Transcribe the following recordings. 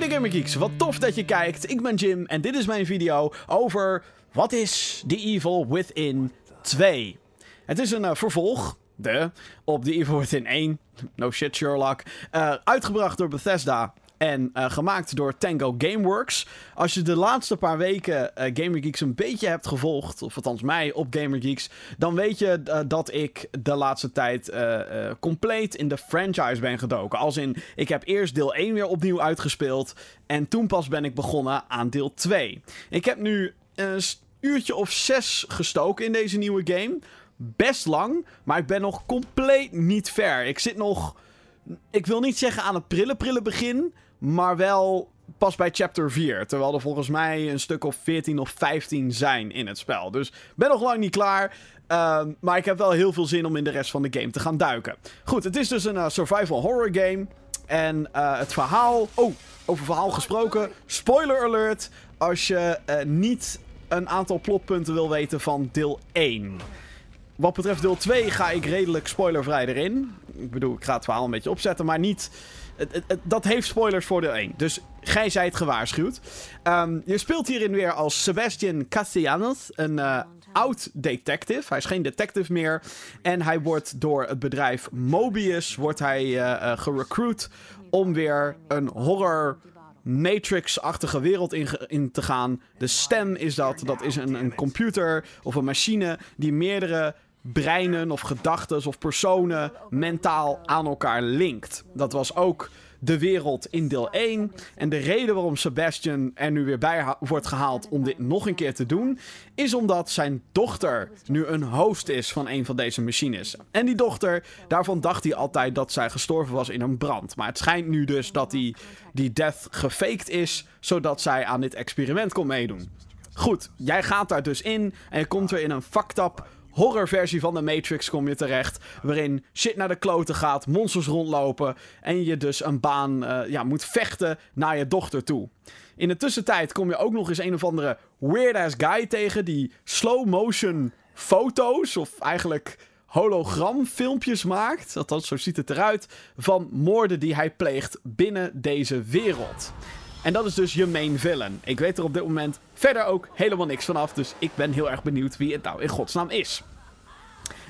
middag Gamer wat tof dat je kijkt. Ik ben Jim en dit is mijn video over wat is The Evil Within 2. Het is een eh, vervolg de, op The Evil Within 1, no shit Sherlock, eh, uitgebracht door Bethesda en eh, gemaakt door Tango Gameworks. Als je de laatste paar weken uh, eh, Gamer Geeks een beetje hebt gevolgd, of althans mij op Gamergeeks. dan weet je eh, dat ik de laatste tijd compleet in de franchise ben gedoken. Als in, ik heb eerst deel 1 weer opnieuw uitgespeeld. En toen pas ben ik begonnen aan deel 2. Ik heb nu een uurtje of zes gestoken in deze nieuwe game. Best lang, maar ik ben nog compleet niet ver. Ik zit nog. Ik wil niet zeggen aan het prille prille begin maar wel pas bij chapter 4. Terwijl er volgens mij een stuk of 14 of 15 zijn in het spel. Dus ben nog lang niet klaar. Ehm, maar ik heb wel heel veel zin om in de rest van de game te gaan duiken. Goed, het is dus een eh, survival horror game. En eh, het verhaal... Oh, over verhaal gesproken. Spoiler alert. Als je eh, niet een aantal plotpunten wil weten van deel 1. Wat betreft deel 2 ga ik redelijk spoilervrij erin. Ik bedoel, ik ga het verhaal een beetje opzetten, maar niet dat heeft spoilers voor deel 1. Dus gij zijt gewaarschuwd. Ehm, je speelt hierin weer als Sebastian Castellanos, een eh, oud detective. Hij is geen detective meer. En hij wordt door het bedrijf Mobius wordt hij, uh, om weer een horror Matrix-achtige wereld in, in, te gaan. De stem is dat. Dat is een, een computer of een machine die meerdere breinen of gedachten of personen mentaal aan elkaar linkt. Dat was ook de wereld in deel 1. En de reden waarom Sebastian er nu weer bij wordt gehaald om dit nog een keer te doen, is omdat zijn dochter nu een host is van een van deze machines. En die dochter, daarvan dacht hij altijd dat zij gestorven was in een brand. Maar het schijnt nu dus dat die, die death gefaked is, zodat zij aan dit experiment kon meedoen. Goed, jij gaat daar dus in en je komt weer in een fucked horrorversie van de Matrix kom je terecht. Waarin shit naar de kloten gaat, monsters rondlopen. En je dus een baan eh, ja, moet vechten naar je dochter toe. In de tussentijd kom je ook nog eens een of andere weird-ass guy tegen. Die slow motion foto's, of eigenlijk hologramfilmpjes maakt. Althans, zo ziet het eruit. Van moorden die hij pleegt binnen deze wereld. En dat is dus je main villain. Ik weet er op dit moment verder ook helemaal niks vanaf. Dus ik ben heel erg benieuwd wie het nou in godsnaam is.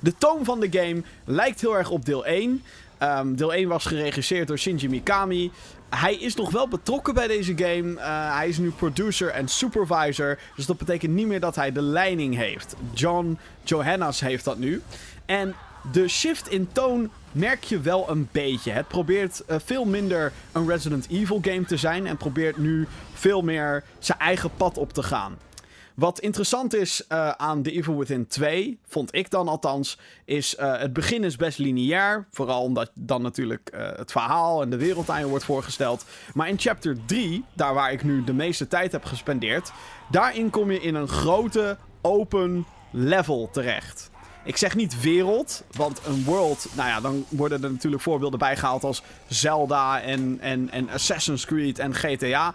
De toon van de game lijkt heel erg op deel 1. Ehm, deel 1 was geregisseerd door Shinji Mikami. Hij is nog wel betrokken bij deze game. Eh, hij is nu producer en supervisor. Dus dat betekent niet meer dat hij de leiding heeft. John Johannes heeft dat nu. En de shift in toon merk je wel een beetje. Het probeert eh, veel minder een Resident Evil game te zijn en probeert nu veel meer zijn eigen pad op te gaan. Wat interessant is eh, aan The Evil Within 2, vond ik dan althans, is eh, het begin is best lineair. Vooral omdat dan natuurlijk het verhaal en de wereld aan je wordt voorgesteld. Maar in chapter 3, daar waar ik nu de meeste tijd heb gespendeerd, daarin kom je in een grote open level terecht. Ik zeg niet wereld, want een world... Nou ja, dan worden er natuurlijk voorbeelden bijgehaald als Zelda en, en, en Assassin's Creed en GTA.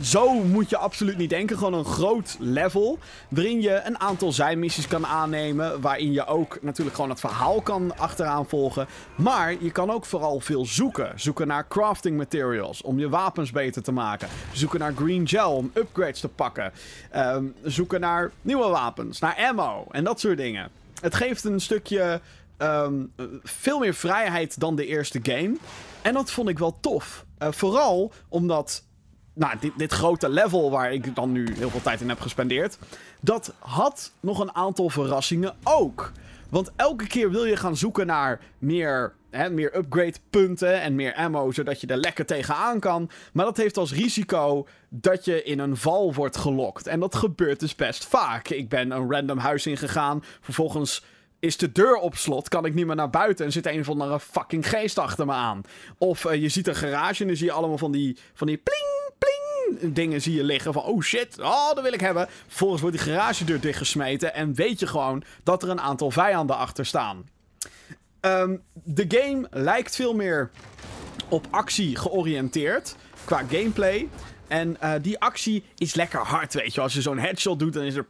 Zo moet je absoluut niet denken. Gewoon een groot level. Waarin je een aantal zijmissies kan aannemen. Waarin je ook natuurlijk gewoon het verhaal kan achteraan volgen. Maar je kan ook vooral veel zoeken. Zoeken naar crafting materials. Om je wapens beter te maken. Zoeken naar green gel om upgrades te pakken. Ehm, zoeken naar nieuwe wapens. Naar ammo. En dat soort dingen het geeft een stukje ehm, veel meer vrijheid dan de eerste game. En dat vond ik wel tof. Eh, vooral omdat nou, dit, dit, grote level waar ik dan nu heel veel tijd in heb gespendeerd. Dat had nog een aantal verrassingen ook. Want elke keer wil je gaan zoeken naar meer meer upgrade punten en meer ammo, zodat je er lekker tegenaan kan. Maar dat heeft als risico dat je in een val wordt gelokt. En dat gebeurt dus best vaak. Ik ben een random huis ingegaan, vervolgens is de deur op slot, kan ik niet meer naar buiten en zit een of andere fucking geest achter me aan. Of eh, je ziet een garage en dan zie je allemaal van die, van die pling, pling dingen zie je liggen van oh shit, oh dat wil ik hebben. Vervolgens wordt die garagedeur dichtgesmeten en weet je gewoon dat er een aantal vijanden achter staan. Ehm, de game lijkt veel meer op actie georiënteerd qua gameplay. En eh, die actie is lekker hard, weet je. Als je zo'n headshot doet, dan is er...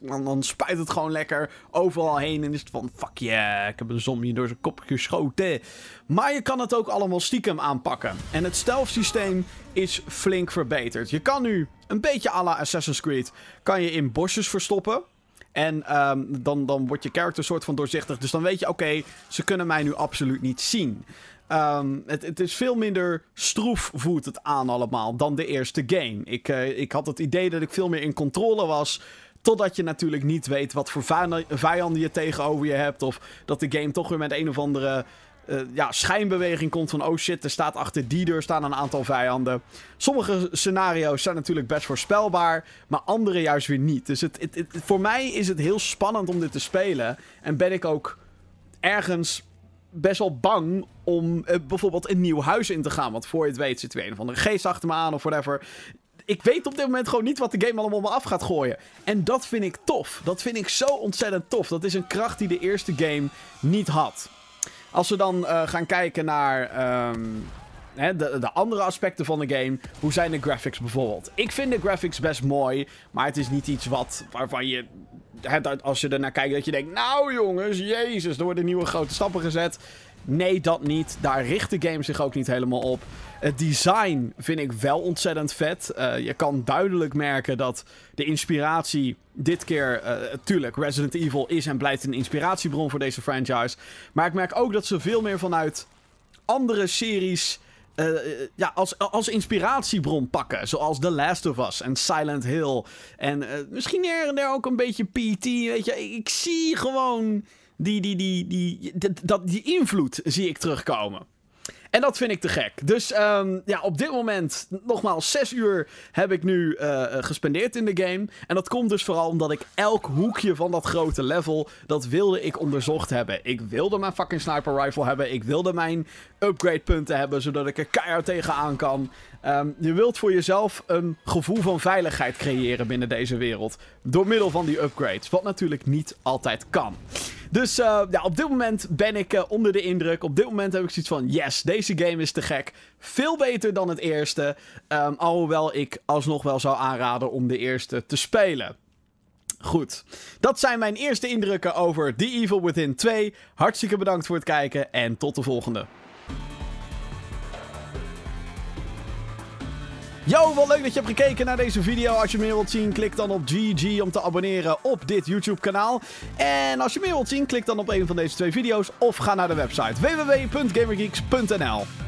dan, dan spuit het gewoon lekker overal heen. En is het van, fuck yeah, ik heb een zombie door zijn kop geschoten. Maar je kan het ook allemaal stiekem aanpakken. En het stealth systeem is flink verbeterd. Je kan nu, een beetje à la Assassin's Creed, kan je in bosjes verstoppen. En ehm, dan, dan wordt je character soort van doorzichtig. Dus dan weet je, oké, ze kunnen mij nu absoluut niet zien. Ehm, het, het, is veel minder stroef voelt het aan allemaal dan de eerste game. Ik, eh, ik had het idee dat ik veel meer in controle was. Totdat je natuurlijk niet weet wat voor vijanden je tegenover je hebt. Of dat de game toch weer met een of andere uh, ja, schijnbeweging komt van oh shit, er staat achter die deur staan een aantal vijanden. Sommige scenario's zijn natuurlijk best voorspelbaar, maar andere juist weer niet. Dus het, het, voor mij is het heel spannend om dit te spelen. En ben ik ook ergens best wel bang om eh, bijvoorbeeld een nieuw huis in te gaan. Want voor je het weet zit weer een of andere geest achter me aan of whatever. Ik weet op dit moment gewoon niet wat de game allemaal me af gaat gooien. En dat vind ik tof. Dat vind ik zo ontzettend tof. Dat is een kracht die de eerste game niet had. Als we dan eh, gaan kijken naar ehm, hè, de, de, andere aspecten van de game. Hoe zijn de graphics bijvoorbeeld? Ik vind de graphics best mooi. Maar het is niet iets wat, waarvan je... als je ernaar kijkt dat je denkt... Nou jongens, jezus. Er worden nieuwe grote stappen gezet. Nee, dat niet. Daar richt de game zich ook niet helemaal op. Het design vind ik wel ontzettend vet. Eh, je kan duidelijk merken dat de inspiratie dit keer... Eh, tuurlijk, Resident Evil is en blijft een inspiratiebron voor deze franchise. Maar ik merk ook dat ze veel meer vanuit andere series... Eh, ja, als, als inspiratiebron pakken. Zoals The Last of Us en Silent Hill. En misschien er en daar ook een beetje PT. E weet je, ik zie gewoon die, die, die, die, dat, die invloed zie ik terugkomen. En dat vind ik te gek. Dus ehm, ja, op dit moment, nogmaals, 6 uur heb ik nu uh, gespendeerd in de game. En dat komt dus vooral omdat ik elk hoekje van dat grote level, dat wilde ik onderzocht hebben. Ik wilde mijn fucking sniper rifle hebben. Ik wilde mijn upgrade punten hebben, zodat ik er keihard tegenaan kan. Ehm, je wilt voor jezelf een gevoel van veiligheid creëren binnen deze wereld. Door middel van die upgrades. Wat natuurlijk niet altijd kan. Dus eh, ja, op dit moment ben ik eh, onder de indruk. Op dit moment heb ik zoiets van, yes, deze game is te gek. Veel beter dan het eerste. Um, alhoewel ik alsnog wel zou aanraden om de eerste te spelen. Goed, dat zijn mijn eerste indrukken over The Evil Within 2. Hartstikke bedankt voor het kijken en tot de volgende. Yo, wel leuk dat je hebt gekeken naar deze video. Als je meer wilt zien, klik dan op GG om te abonneren op dit YouTube kanaal. En als je meer wilt zien, klik dan op een van deze twee video's of ga naar de website www.gamergeeks.nl